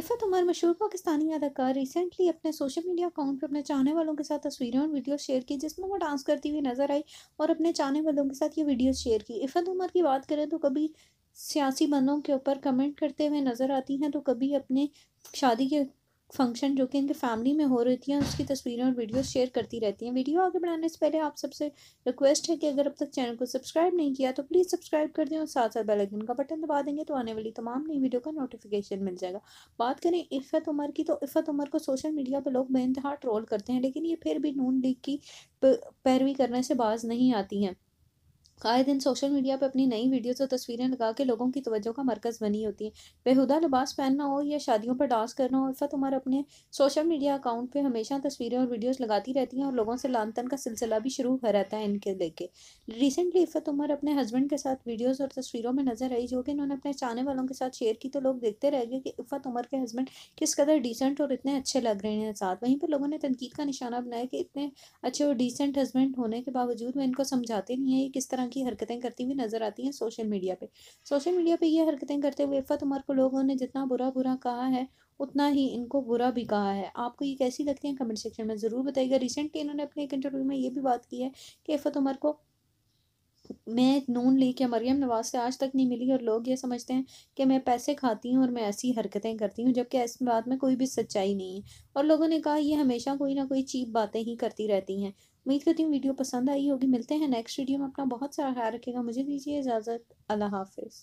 इफ़त उमर मशहूर पाकिस्तानी अदाकार रिसेंटली अपने सोशल मीडिया अकाउंट पर अपने चाहने वालों के साथ तस्वीरें और वीडियो शेयर की जिसमें वो डांस करती हुई नज़र आई और अपने चाहने वालों के साथ ये वीडियो शेयर की इफ़त उमर की बात करें तो कभी सियासी बंदों के ऊपर कमेंट करते हुए नज़र आती हैं तो कभी अपने शादी के फंक्शन जो कि इनके फैमिली में हो रही थी उसकी तस्वीरें और वीडियो शेयर करती रहती हैं वीडियो आगे बढ़ाने से पहले आप सबसे रिक्वेस्ट है कि अगर अब तक चैनल को सब्सक्राइब नहीं किया तो प्लीज़ सब्सक्राइब कर दें और साथ साथ बेलाइकन का बटन दबा देंगे तो आने वाली तमाम नई वीडियो का नोटिफिकेशन मिल जाएगा बात करें इफ़त उमर की तो इफ़त उमर को सोशल मीडिया पर लोग बेानतहा ट्रोल करते हैं लेकिन ये फिर भी नून लीग की पैरवी करने से बाज नहीं आती हैं आए दिन सोशल मीडिया पर अपनी नई वीडियोस और तस्वीरें लगा के लोगों की तवज्जो का मरकज़ बनी होती है बेहुदा लिबास पहनना हो या शादियों पर डांस करना हो इफ़त उमर अपने सोशल मीडिया अकाउंट पर हमेशा तस्वीरें और वीडियोस लगाती रहती हैं और लोगों से लानतन का सिलसिला भी शुरू हो रहता है इनके लेके रिसेंटली इफ़त उमर अपने हस्बैंड के साथ वीडियोज़ और तस्वीरों में नजर आई जो कि इन्होंने अपने चाहने वालों के साथ शेयर की तो लोग देखते रह गए कि इफ़त उमर के हस्बैंड किस कदर डिसेंट और इतने अच्छे लग रहे हैं साथ वहीं पर लोगों ने तनकीद का निशाना बनाया कि इतने अच्छे और डिसेंट हस्बैंड होने के बावजूद वो इनको समझाते नहीं है ये किस तरह की हरकतें करती हुई नजर आती हैं सोशल मीडिया पे सोशल मीडिया पे ये हरकतें करते हुए इफ़त उमर को लोगों ने जितना बुरा बुरा कहा है उतना ही इनको बुरा भी कहा है आपको ये कैसी लगती है कमेंट सेक्शन में ज़रूर बताइएगा रिसेंटली इन्होंने अपने एक इंटरव्यू में ये भी बात की है कि इफ़त उमर को मैं नून ली के मरियम नवाज से आज तक नहीं मिली और लोग ये समझते हैं कि मैं पैसे खाती हूँ और मैं ऐसी हरकतें करती हूँ जबकि इस बात में कोई भी सच्चाई नहीं है और लोगों ने कहा ये हमेशा कोई ना कोई चीप बातें ही करती रहती हैं उम्मीद करती हूँ वीडियो पसंद आई होगी मिलते हैं नेक्स्ट वीडियो में अपना बहुत सारा ख्याल रखेगा मुझे दीजिए इजाज़त अल्लाह हाफिज़